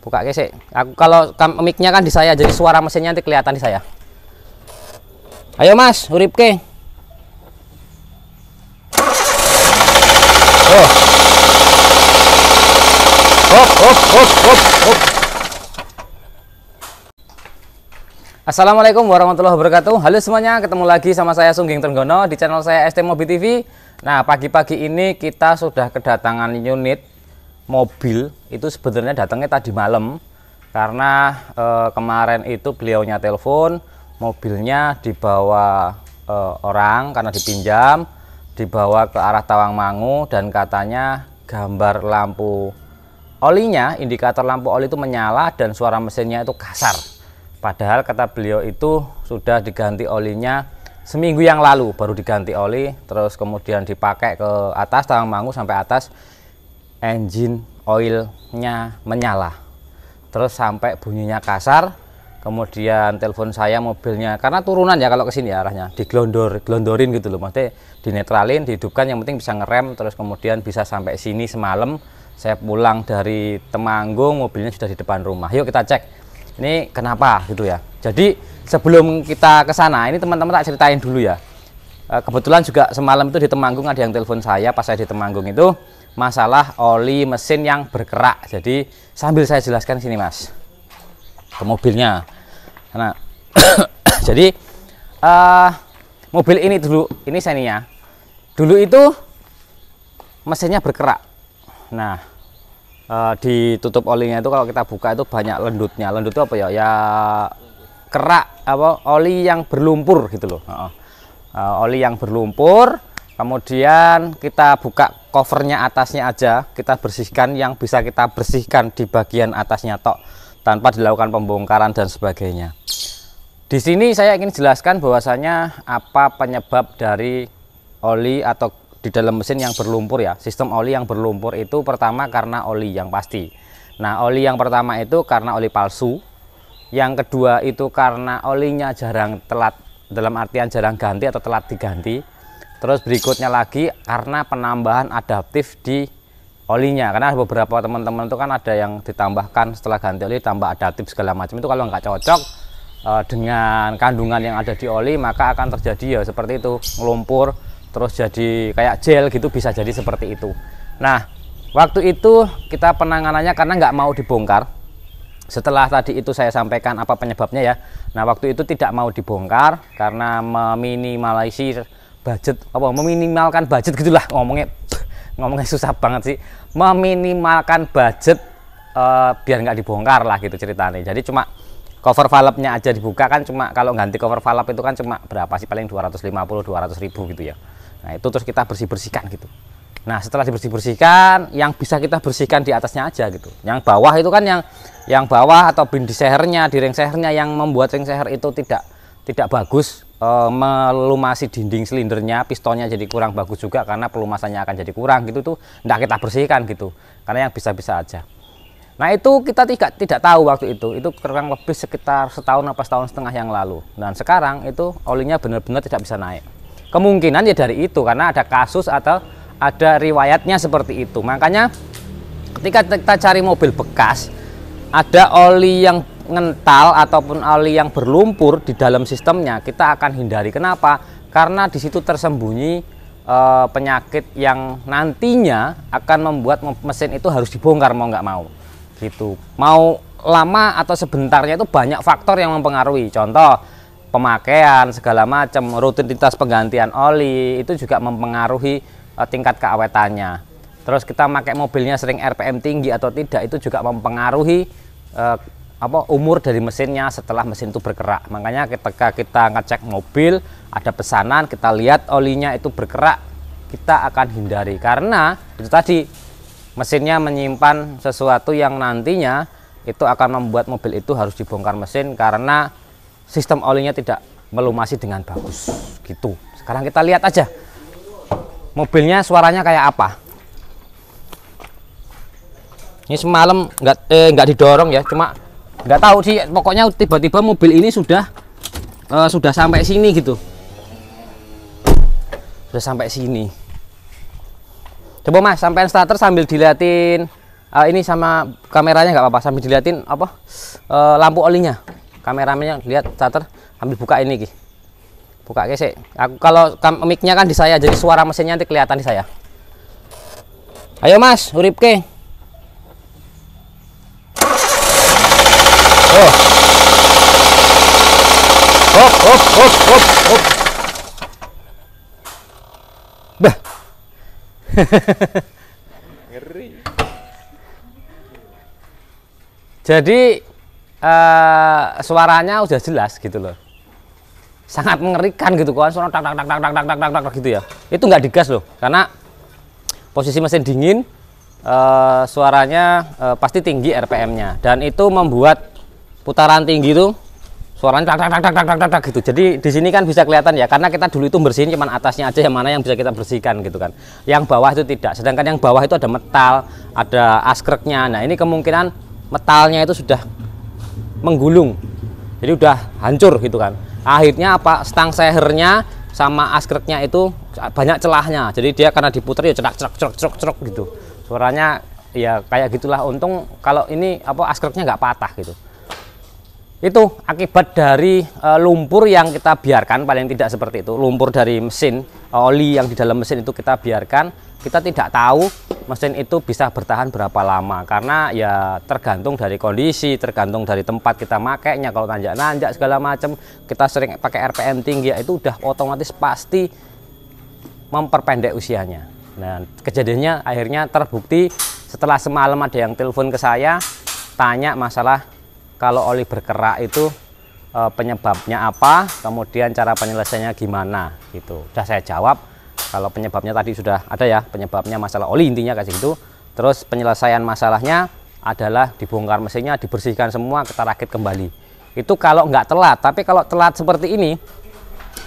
buka gesek aku kalau mic kan di saya jadi suara mesinnya nanti kelihatan di saya ayo mas urip ke oh. oh oh oh oh, oh. Assalamualaikum warahmatullahi wabarakatuh Halo semuanya ketemu lagi sama saya Sungging Tenggono di channel saya ST Mobi TV Nah pagi-pagi ini kita sudah kedatangan unit mobil itu sebenarnya datangnya tadi malam karena e, kemarin itu beliaunya telepon mobilnya dibawa e, orang karena dipinjam dibawa ke arah Tawangmangu dan katanya gambar lampu olinya indikator lampu oli itu menyala dan suara mesinnya itu kasar padahal kata beliau itu sudah diganti olinya seminggu yang lalu baru diganti oli terus kemudian dipakai ke atas Tawangmangu sampai atas engine oilnya menyala terus sampai bunyinya kasar kemudian telepon saya mobilnya karena turunan ya kalau kesini ya arahnya diglondor glondorin gitu loh maksudnya dinetralin dihidupkan yang penting bisa ngerem terus kemudian bisa sampai sini semalam saya pulang dari Temanggung mobilnya sudah di depan rumah yuk kita cek ini kenapa gitu ya jadi sebelum kita kesana, ini teman-teman tak ceritain dulu ya Eh, kebetulan juga semalam itu di Temanggung ada yang telepon saya pas saya di Temanggung itu masalah oli mesin yang berkerak. jadi sambil saya jelaskan sini mas ke mobilnya karena jadi uh, mobil ini dulu ini seninya dulu itu mesinnya berkerak. nah uh, ditutup olinya itu kalau kita buka itu banyak lendutnya lendut itu apa ya ya kerak apa oli yang berlumpur gitu loh uh -uh Eh, oli yang berlumpur kemudian kita buka covernya atasnya aja kita bersihkan yang bisa kita bersihkan di bagian atasnya tok tanpa dilakukan pembongkaran dan sebagainya di sini saya ingin jelaskan bahwasanya apa penyebab dari oli atau di dalam mesin yang berlumpur ya sistem oli yang berlumpur itu pertama karena oli yang pasti nah oli yang pertama itu karena oli palsu yang kedua itu karena olinya jarang telat dalam artian jarang ganti atau telat diganti terus berikutnya lagi karena penambahan adaptif di olinya karena beberapa teman-teman itu kan ada yang ditambahkan setelah ganti oli tambah adaptif segala macam itu kalau nggak cocok eh, dengan kandungan yang ada di oli maka akan terjadi ya seperti itu ngelumpur terus jadi kayak gel gitu bisa jadi seperti itu nah waktu itu kita penanganannya karena nggak mau dibongkar setelah tadi itu saya sampaikan apa penyebabnya ya nah waktu itu tidak mau dibongkar karena meminimalisir budget apa meminimalkan budget gitulah ngomongnya ngomongnya susah banget sih meminimalkan budget uh, biar nggak dibongkar lah gitu ceritanya jadi cuma cover valve-nya aja dibuka kan cuma kalau ganti cover valve itu kan cuma berapa sih paling 250 200 ribu gitu ya nah itu terus kita bersih-bersihkan gitu nah setelah dibersih-bersihkan yang bisa kita bersihkan di atasnya aja gitu yang bawah itu kan yang yang bawah atau di sehernya di ring sehernya yang membuat ring seher itu tidak tidak bagus e, melumasi dinding silindernya pistonnya jadi kurang bagus juga karena pelumasannya akan jadi kurang gitu tuh tidak kita bersihkan gitu karena yang bisa-bisa aja nah itu kita tidak tidak tahu waktu itu itu kurang lebih sekitar setahun apa setahun setengah yang lalu dan sekarang itu olinya benar-benar tidak bisa naik kemungkinan ya dari itu karena ada kasus atau ada riwayatnya seperti itu makanya ketika kita cari mobil bekas ada oli yang ngental ataupun oli yang berlumpur di dalam sistemnya kita akan hindari kenapa karena di situ tersembunyi e, penyakit yang nantinya akan membuat mesin itu harus dibongkar mau nggak mau gitu mau lama atau sebentarnya itu banyak faktor yang mempengaruhi contoh pemakaian segala macam rutinitas penggantian oli itu juga mempengaruhi e, tingkat keawetannya terus kita pakai mobilnya sering RPM tinggi atau tidak itu juga mempengaruhi eh, apa umur dari mesinnya setelah mesin itu bergerak makanya ketika kita ngecek mobil ada pesanan kita lihat olinya itu bergerak kita akan hindari karena itu tadi mesinnya menyimpan sesuatu yang nantinya itu akan membuat mobil itu harus dibongkar mesin karena sistem olinya tidak melumasi dengan bagus gitu sekarang kita lihat aja mobilnya suaranya kayak apa ini semalam nggak eh, nggak didorong ya cuma nggak tahu sih pokoknya tiba-tiba mobil ini sudah eh, sudah sampai sini gitu sudah sampai sini coba mas sampai starter sambil dilihatin eh, ini sama kameranya nggak apa-apa sambil dilihatin apa eh, lampu olinya kameramennya lihat starter ambil buka ini ki buka kese aku kalau mic kan di saya jadi suara mesinnya nanti kelihatan di saya ayo mas urip ke Oh. Hop, hop, hop, hop, hop. Bah. Ngeri. Jadi uh, suaranya udah jelas gitu loh. Sangat mengerikan gitu kawan, suara tak tak tak tak tak tak tak tak gitu ya. Itu nggak digas loh, karena posisi mesin dingin, uh, suaranya uh, pasti tinggi RPM-nya dan itu membuat putaran tinggi itu suaranya tak tak tak tak tak tak tak gitu. Jadi di sini kan bisa kelihatan ya karena kita dulu itu bersihin cuman atasnya aja yang mana yang bisa kita bersihkan gitu kan. Yang bawah itu tidak. Sedangkan yang bawah itu ada metal, ada askreknya. Nah, ini kemungkinan metalnya itu sudah menggulung. Jadi udah hancur gitu kan. Akhirnya apa? Stang sehernya sama askreknya itu banyak celahnya. Jadi dia karena diputar ya cerak cerak cerak cerak cerak gitu. Suaranya ya kayak gitulah untung kalau ini apa askreknya nggak patah gitu itu akibat dari uh, lumpur yang kita biarkan paling tidak seperti itu lumpur dari mesin eh, oli yang di dalam mesin itu kita biarkan kita tidak tahu mesin itu bisa bertahan berapa lama karena ya tergantung dari kondisi tergantung dari tempat kita makainya kalau nanjak-nanjak segala macam kita sering pakai RPM tinggi ya itu udah otomatis pasti memperpendek usianya dan nah, kejadiannya akhirnya terbukti setelah semalam ada yang telepon ke saya tanya masalah kalau oli berkerak itu e, penyebabnya apa, kemudian cara penyelesaiannya gimana gitu. Sudah saya jawab. Kalau penyebabnya tadi sudah ada ya, penyebabnya masalah oli intinya kayak gitu. Terus penyelesaian masalahnya adalah dibongkar mesinnya, dibersihkan semua, kita rakit kembali. Itu kalau nggak telat, tapi kalau telat seperti ini,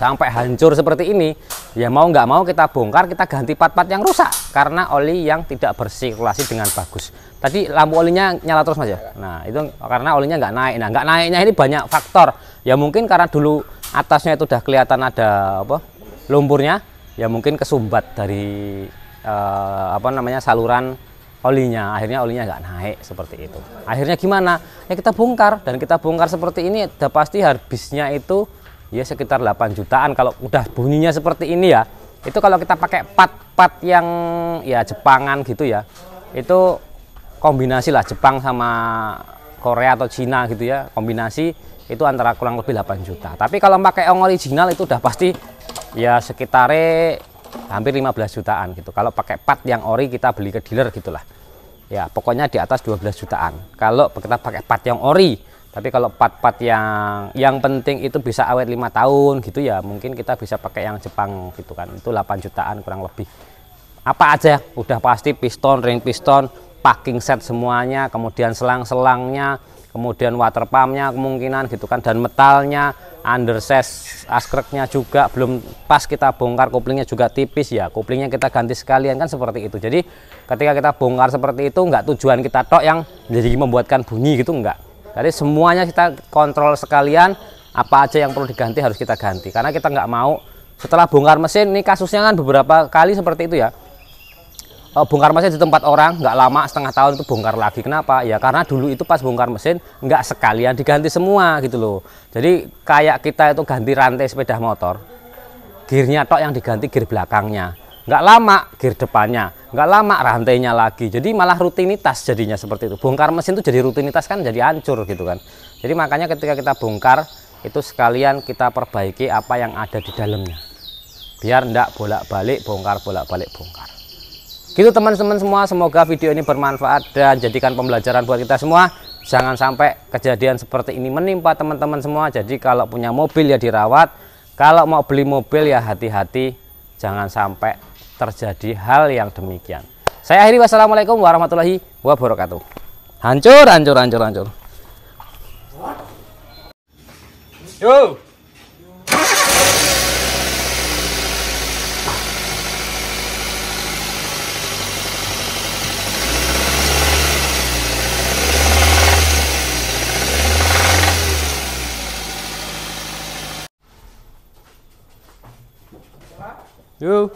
sampai hancur seperti ini, ya mau nggak mau kita bongkar, kita ganti part-part yang rusak karena oli yang tidak bersirkulasi dengan bagus tadi lampu olinya nyala terus mas ya nah itu karena olinya nggak naik nah nggak naiknya ini banyak faktor ya mungkin karena dulu atasnya itu udah kelihatan ada apa lumpurnya ya mungkin kesumbat dari eh, apa namanya saluran olinya akhirnya olinya nggak naik seperti itu akhirnya gimana ya kita bongkar dan kita bongkar seperti ini udah pasti habisnya itu ya sekitar 8 jutaan kalau udah bunyinya seperti ini ya itu kalau kita pakai pat-pat yang ya Jepangan gitu ya itu kombinasi lah Jepang sama Korea atau Cina gitu ya kombinasi itu antara kurang lebih 8 juta tapi kalau pakai ong original itu udah pasti ya sekitar hampir 15 jutaan gitu kalau pakai part yang ori kita beli ke dealer gitulah ya pokoknya di atas 12 jutaan kalau kita pakai part yang ori tapi kalau part-part yang yang penting itu bisa awet lima tahun gitu ya mungkin kita bisa pakai yang Jepang gitu kan itu 8 jutaan kurang lebih apa aja udah pasti piston ring piston packing set semuanya kemudian selang-selangnya kemudian water pumpnya kemungkinan gitu kan dan metalnya undersize askreknya juga belum pas kita bongkar koplingnya juga tipis ya koplingnya kita ganti sekalian kan seperti itu jadi ketika kita bongkar seperti itu enggak tujuan kita tok yang jadi membuatkan bunyi gitu enggak jadi semuanya kita kontrol sekalian apa aja yang perlu diganti harus kita ganti karena kita enggak mau setelah bongkar mesin ini kasusnya kan beberapa kali seperti itu ya Eh, bongkar mesin di tempat orang nggak lama setengah tahun itu bongkar lagi kenapa ya karena dulu itu pas bongkar mesin nggak sekalian diganti semua gitu loh jadi kayak kita itu ganti rantai sepeda motor gearnya tok yang diganti gear belakangnya nggak lama gear depannya nggak lama rantainya lagi jadi malah rutinitas jadinya seperti itu bongkar mesin itu jadi rutinitas kan jadi hancur gitu kan jadi makanya ketika kita bongkar itu sekalian kita perbaiki apa yang ada di dalamnya biar ndak bolak-balik bongkar bolak-balik bongkar Gitu teman-teman semua, semoga video ini bermanfaat dan jadikan pembelajaran buat kita semua. Jangan sampai kejadian seperti ini menimpa teman-teman semua. Jadi kalau punya mobil ya dirawat, kalau mau beli mobil ya hati-hati, jangan sampai terjadi hal yang demikian. Saya akhiri wassalamualaikum warahmatullahi wabarakatuh. Hancur, hancur, hancur, hancur. Yo. You.